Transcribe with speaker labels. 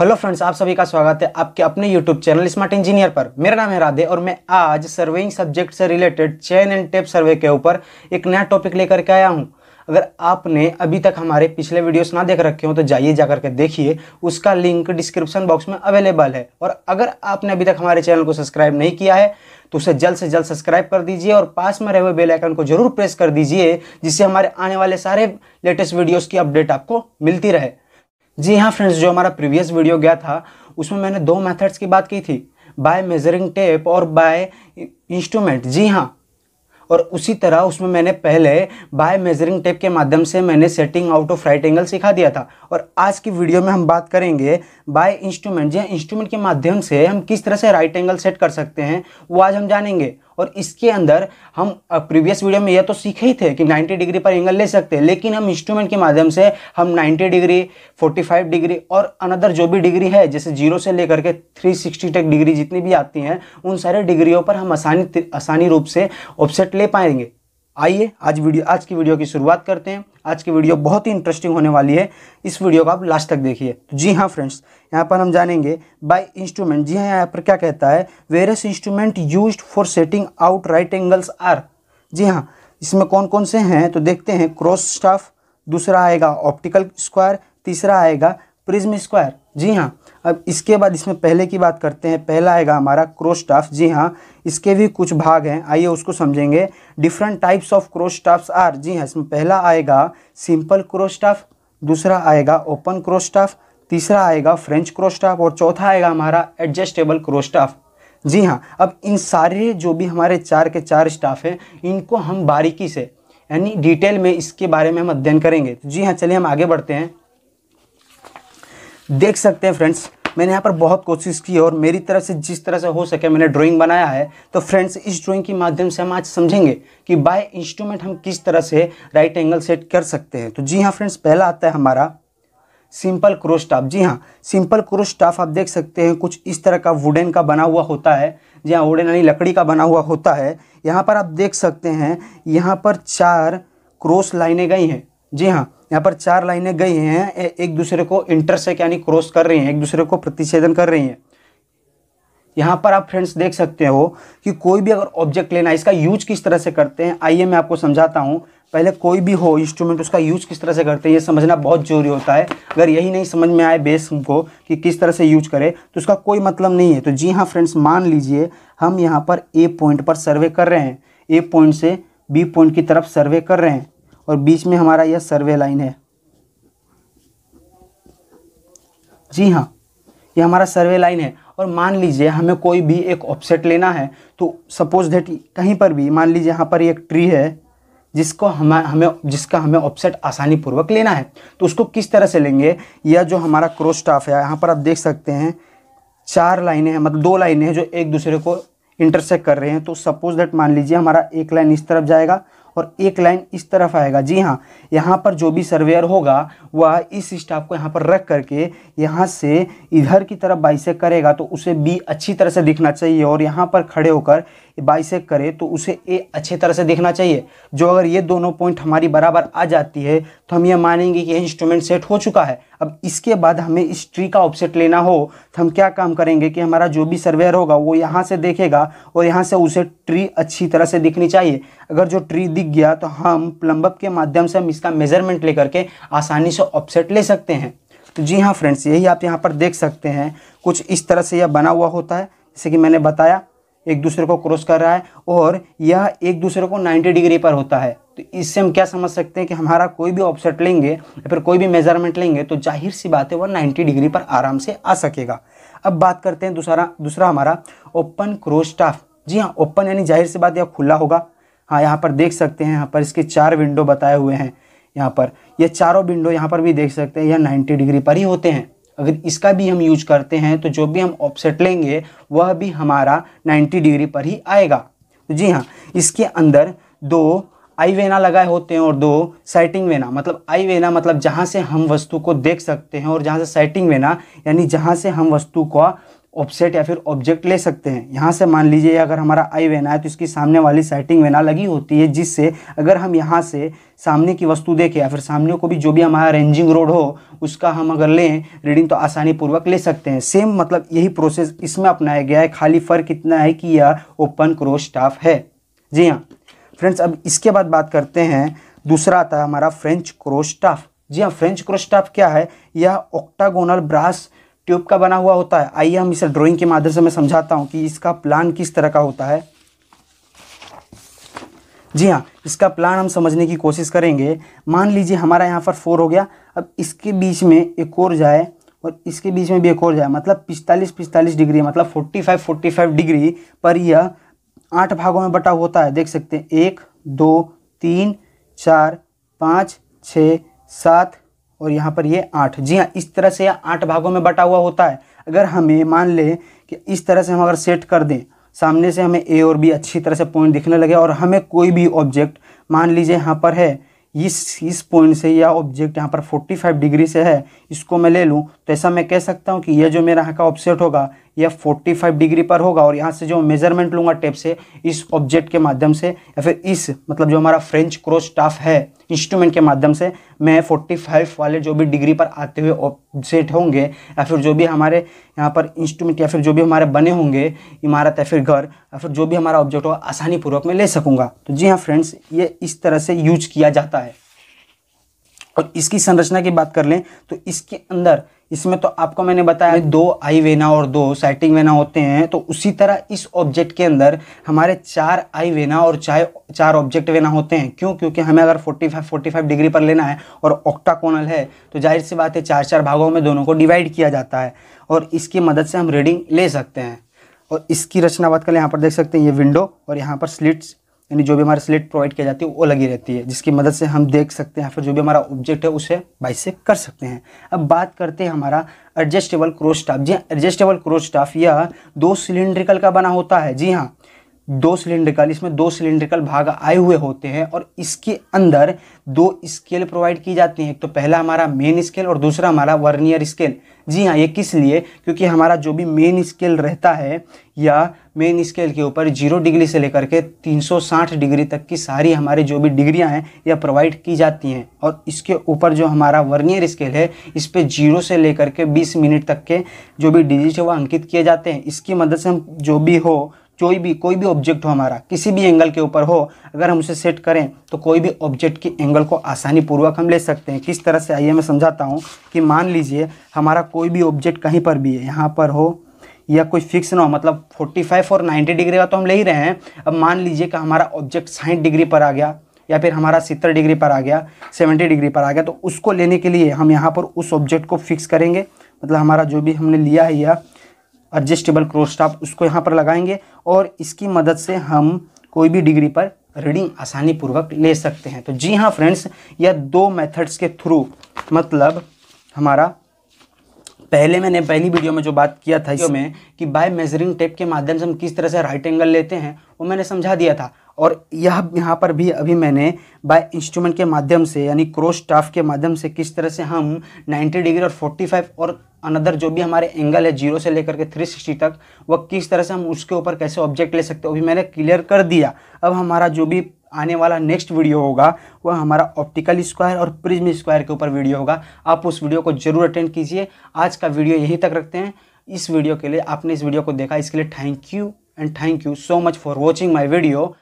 Speaker 1: hello friends आप सभी का स्वागत है आपके अपने यूट्यूब चैनल स्मार्ट इंजीनियर पर मेरा नाम है राधे और मैं आज सर्वेइंग सब्जेक्ट से related chain and tape survey के ऊपर एक नया टॉपिक लेकर के आया हूं अगर आपने अभी तक हमारे पिछले वीडियोस ना देख रखे हो तो जाइए जा करके देखिए उसका लिंक डिस्क्रिप्शन बॉक्स में अवेलेबल है और अगर आपने अभी तक हमारे चैनल को सब्सक्राइब नहीं किया है तो उसे जल्द से जल्द सब्सक्राइब कर दीजिए और पास में रहे हुए बेल आइकन को जरूर प्रेस कर दीजिए जिससे हमारे आने वाले सारे लेटेस्ट वीडियोज़ की अपडेट आपको मिलती रहे जी हाँ फ्रेंड्स जो हमारा प्रीवियस वीडियो गया था उसमें मैंने दो मेथड्स की बात की थी बाय मेजरिंग टेप और बाय इंस्ट्रूमेंट जी हाँ और उसी तरह उसमें मैंने पहले बाय मेजरिंग टेप के माध्यम से मैंने setting out of right angle सिखा दिया था और आज की वीडियो में हम बात करेंगे बाय इंस्ट्रूमेंट या इंस्ट्रूमेंट के माध्यम से हम किस तरह से राइट एंगल सेट कर सकते हैं वो आज हम जानेंगे और इसके अंदर हम प्रीवियस वीडियो में यह तो सीखे ही थे कि 90 डिग्री पर एंगल ले सकते हैं लेकिन हम इंस्ट्रूमेंट के माध्यम से हम 90 डिग्री 45 डिग्री और अनदर जो भी डिग्री है जैसे जीरो से लेकर के 360 तक डिग्री जितनी भी आती हैं उन सारे डिग्रियों पर हम आसानी आसानी रूप से ऑफसेट ले पाएंगे आइए आज वीडियो आज की वीडियो की शुरुआत करते हैं आज की वीडियो बहुत ही इंटरेस्टिंग होने वाली है इस वीडियो को आप लास्ट तक देखिए तो जी हाँ फ्रेंड्स यहाँ पर हम जानेंगे बाय इंस्ट्रूमेंट जी हाँ यहाँ पर क्या कहता है various instrument use for setting out right angles are जी हाँ इसमें कौन कौन से हैं तो देखते हैं क्रॉस स्टाफ दूसरा आएगा ऑप्टिकल स्क्वायर तीसरा आएगा प्रिज्म स्क्वायर जी हाँ अब इसके बाद इसमें पहले की बात करते हैं पहला आएगा हमारा क्रोस्टाफ जी हाँ इसके भी कुछ भाग हैं आइए उसको समझेंगे different types of cross staffs are जी हाँ इसमें पहला आएगा सिंपल क्रोस्टाफ दूसरा आएगा ओपन क्रोस्टाफ तीसरा आएगा फ्रेंच क्रोस्टाफ और चौथा आएगा हमारा एडजस्टेबल क्रोस्टाफ जी हाँ अब इन सारे जो भी हमारे चार के चार स्टाफ हैं इनको हम बारीकी से यानी डिटेल में इसके बारे में हम अध्ययन करेंगे तो जी हाँ चलिए हम आगे बढ़ते हैं देख सकते हैं फ्रेंड्स मैंने यहाँ पर बहुत कोशिश की और मेरी तरफ से जिस तरह से हो सके मैंने ड्राइंग बनाया है तो फ्रेंड्स इस ड्राइंग के माध्यम से हम आज समझेंगे कि बाय इंस्ट्रूमेंट हम किस तरह से राइट एंगल सेट कर सकते हैं तो जी हाँ फ्रेंड्स पहला आता है हमारा सिंपल क्रोस स्टाफ जी हाँ सिंपल क्रोस स्टाफ आप देख सकते हैं कुछ इस तरह का वुडन का बना हुआ होता है जी हाँ वुडन यानी लकड़ी का बना हुआ होता है यहाँ पर आप देख सकते हैं यहाँ पर चार क्रोस लाइनें गई हैं जी हाँ यहाँ पर चार लाइनें गई हैं एक दूसरे को इंटरसेक यानी क्रॉस कर रही हैं एक दूसरे को प्रतिच्छेदन कर रही हैं यहाँ पर आप फ्रेंड्स देख सकते हो कि कोई भी अगर ऑब्जेक्ट लेना है इसका यूज किस तरह से करते हैं आइए मैं आपको समझाता हूँ पहले कोई भी हो इंस्ट्रूमेंट उसका यूज किस तरह से करते हैं ये समझना बहुत जरूरी होता है अगर यही नहीं समझ में आए बेस को कि किस तरह से यूज करें तो उसका कोई मतलब नहीं है तो जी हाँ फ्रेंड्स मान लीजिए हम यहाँ पर ए पॉइंट पर सर्वे कर रहे हैं ए पॉइंट से बी पॉइंट की तरफ सर्वे कर रहे हैं और बीच में हमारा यह सर्वे लाइन है जी हाँ यह हमारा सर्वे लाइन है और मान लीजिए हमें कोई भी एक ऑफसेट लेना है तो सपोज दैट कहीं पर भी मान लीजिए यहाँ पर एक ट्री है जिसको हम हमें जिसका हमें ऑफसेट आसानी पूर्वक लेना है तो उसको किस तरह से लेंगे यह जो हमारा क्रॉस स्टाफ है यहाँ पर आप देख सकते हैं चार लाइनें हैं मतलब दो लाइनें हैं जो एक दूसरे को इंटरसेक्ट कर रहे हैं तो सपोज दैट मान लीजिए हमारा एक लाइन इस तरफ जाएगा और एक लाइन इस तरफ आएगा जी हाँ यहाँ पर जो भी सर्वेयर होगा वह इस स्टाफ को यहाँ पर रख करके यहाँ से इधर की तरफ बाइसेक करेगा तो उसे बी अच्छी तरह से दिखना चाहिए और यहाँ पर खड़े होकर बाइसेक करे तो उसे ए अच्छी तरह से दिखना चाहिए जो अगर ये दोनों पॉइंट हमारी बराबर आ जाती है तो हम ये मानेंगे कि इंस्ट्रूमेंट सेट हो चुका है अब इसके बाद हमें इस ट्री का ऑफसेट लेना हो तो हम क्या काम करेंगे कि हमारा जो भी सर्वेयर होगा वो यहाँ से देखेगा और यहाँ से उसे ट्री अच्छी तरह से दिखनी चाहिए अगर जो ट्री दिख गया तो हम प्लम्बअप के माध्यम से हम इसका मेजरमेंट ले करके आसानी से ऑफसेट ले सकते हैं तो जी हाँ फ्रेंड्स यही आप यहाँ पर देख सकते हैं कुछ इस तरह से यह बना हुआ होता है जैसे कि मैंने बताया एक दूसरे को क्रॉस कर रहा है और यह एक दूसरे को 90 डिग्री पर होता है तो इससे हम क्या समझ सकते हैं कि हमारा कोई भी ऑफसेट लेंगे या फिर कोई भी मेजरमेंट लेंगे तो जाहिर सी बात है वह 90 डिग्री पर आराम से आ सकेगा अब बात करते हैं दूसरा दूसरा हमारा ओपन क्रोस स्टाफ जी हाँ ओपन यानी जाहिर सी बात यह खुला होगा हाँ यहाँ पर देख सकते हैं यहाँ पर इसके चार विंडो बताए हुए हैं यहाँ पर यह चारों विंडो यहाँ पर भी देख सकते हैं यह नाइन्टी डिग्री पर ही होते हैं अगर इसका भी हम यूज करते हैं तो जो भी हम ऑफसेट लेंगे वह भी हमारा 90 डिग्री पर ही आएगा तो जी हाँ इसके अंदर दो आई वेना लगाए होते हैं और दो साइटिंग वेना मतलब आई वेना मतलब जहाँ से हम वस्तु को देख सकते हैं और जहाँ से साइटिंग वेना यानी जहाँ से हम वस्तु का ऑफसेट या फिर ऑब्जेक्ट ले सकते हैं यहाँ से मान लीजिए अगर हमारा आई वेना है तो इसकी सामने वाली साइटिंग वेना लगी होती है जिससे अगर हम यहाँ से सामने की वस्तु देखें या फिर सामने को भी जो भी हमारा रेंजिंग रोड हो उसका हम अगर लें रीडिंग तो आसानी पूर्वक ले सकते हैं सेम मतलब यही प्रोसेस इसमें अपनाया गया है खाली फ़र्क इतना है कि यह ओपन क्रोज स्टाफ है जी हाँ फ्रेंड्स अब इसके बाद बात करते हैं दूसरा आता है हमारा फ्रेंच क्रोज स्टाफ जी हाँ फ्रेंच क्रोज स्टाफ क्या है यह ऑक्टागोनल ब्रास ट्यूब का बना हुआ होता है आइए हम इसे ड्राइंग के माध्यम से मैं समझाता हूँ कि इसका प्लान किस तरह का होता है जी हाँ इसका प्लान हम समझने की कोशिश करेंगे मान लीजिए हमारा यहाँ पर फोर हो गया अब इसके बीच में एक और जाए और इसके बीच में भी एक और जाए मतलब पिस्तालीस पिस्तालीस डिग्री मतलब forty five forty five degree पर यह आठ भागों में बटा होता है देख सकते हैं एक दो तीन चार पाँच छः सात और यहाँ पर ये आठ जी हाँ इस तरह से यह आठ भागों में बटा हुआ होता है अगर हमें मान लें कि इस तरह से हम अगर सेट कर दें सामने से हमें ए और बी अच्छी तरह से पॉइंट दिखने लगे और हमें कोई भी ऑब्जेक्ट मान लीजिए यहाँ पर है इस इस पॉइंट से यह ऑब्जेक्ट यहाँ पर 45 डिग्री से है इसको मैं ले लूँ तो ऐसा मैं कह सकता हूँ कि यह जो मेरा यहाँ का ऑफसेट होगा यह 45 डिग्री पर होगा और यहाँ से जो मेजरमेंट लूँगा टेप से इस ऑब्जेक्ट के माध्यम से या फिर इस मतलब जो हमारा फ्रेंच क्रॉस स्टाफ है इंस्ट्रूमेंट के माध्यम से मैं 45 वाले जो भी डिग्री पर आते हुए ऑब्जेक्ट होंगे या फिर जो भी हमारे यहाँ पर इंस्ट्रूमेंट या फिर जो भी हमारे बने होंगे इमारत या फिर घर या फिर जो भी हमारा ऑब्जेक्ट होगा आसानी पूर्वक मैं ले सकूँगा तो जी हाँ फ्रेंड्स ये इस तरह से यूज किया जाता है और इसकी संरचना की बात कर लें तो इसके अंदर इसमें तो आपको मैंने बताया दो आई वेना और दो साइटिंग वेना होते हैं तो उसी तरह इस ऑब्जेक्ट के अंदर हमारे चार आई वेना और चार चार ऑब्जेक्ट वेना होते हैं क्यों क्योंकि हमें अगर 45 45 डिग्री पर लेना है और ऑक्टाकोनल है तो जाहिर सी बात है चार चार भागों में दोनों को डिवाइड किया जाता है और इसकी मदद से हम रीडिंग ले सकते हैं और इसकी रचना बात कर यहाँ पर देख सकते हैं ये विंडो और यहाँ पर स्लिट्स यानी जो भी हमारे स्लेट प्रोवाइड किया जाती है वो लगी रहती है जिसकी मदद से हम देख सकते हैं फिर जो भी हमारा ऑब्जेक्ट है उसे बाइस से कर सकते हैं अब बात करते हैं हमारा एडजस्टेबल क्रोस्टाफ स्टाफ जी एडजस्टेबल क्रोस्टाफ स्टाफ यह दो सिलेंड्रिकल का बना होता है जी हाँ दो सिलेंड्रिकल इसमें दो सिलेंड्रिकल भाग आए हुए होते हैं और इसके अंदर दो स्केल प्रोवाइड की जाती हैं एक तो पहला हमारा मेन स्केल और दूसरा हमारा वर्नियर स्केल जी हाँ ये किस लिए क्योंकि हमारा जो भी मेन स्केल रहता है या मेन स्केल के ऊपर जीरो डिग्री से लेकर के 360 डिग्री तक की सारी हमारी जो भी डिग्रियाँ हैं यह प्रोवाइड की जाती हैं और इसके ऊपर जो हमारा वर्नियर स्केल है इस पर जीरो से लेकर के 20 मिनट तक के जो भी डिजिट है वह अंकित किए जाते हैं इसकी मदद से हम जो भी हो कोई भी कोई भी ऑब्जेक्ट हो हमारा किसी भी एंगल के ऊपर हो अगर हम उसे सेट करें तो कोई भी ऑब्जेक्ट की एंगल को आसानी पूर्वक हम ले सकते हैं किस तरह से आइए मैं समझाता हूँ कि मान लीजिए हमारा कोई भी ऑब्जेक्ट कहीं पर भी है यहाँ पर हो या कोई फिक्स ना हो मतलब 45 और 90 डिग्री का तो हम ले ही रहे हैं अब मान लीजिए कि हमारा ऑब्जेक्ट साठ डिग्री पर आ गया या फिर हमारा सत्तर डिग्री पर आ गया सेवेंटी डिग्री पर आ गया तो उसको लेने के लिए हम यहाँ पर उस ऑब्जेक्ट को फिक्स करेंगे मतलब हमारा जो भी हमने लिया है या एडजस्टेबल क्रोस स्टाफ उसको यहाँ पर लगाएंगे और इसकी मदद से हम कोई भी डिग्री पर रीडिंग आसानी पूर्वक ले सकते हैं तो जी हाँ फ्रेंड्स यह दो मेथड्स के थ्रू मतलब हमारा पहले मैंने पहली वीडियो में जो बात किया था इसमें कि बाय मेजरिंग टेप के माध्यम से हम किस तरह से राइट एंगल लेते हैं वो मैंने समझा दिया था और यह यहाँ पर भी अभी मैंने बाय इंस्ट्रूमेंट के माध्यम से यानी क्रोस स्टाफ के माध्यम से किस तरह से हम 90 डिग्री और 45 और अनदर जो भी हमारे एंगल है जीरो से लेकर के 360 तक वह किस तरह से हम उसके ऊपर कैसे ऑब्जेक्ट ले सकते हो अभी मैंने क्लियर कर दिया अब हमारा जो भी आने वाला नेक्स्ट वीडियो होगा वह हमारा ऑप्टिकल स्क्वायर और प्रिज्म स्क्वायर के ऊपर वीडियो होगा आप उस वीडियो को जरूर अटेंड कीजिए आज का वीडियो यहीं तक रखते हैं इस वीडियो के लिए आपने इस वीडियो को देखा इसके लिए thank you and thank you so much for watching my video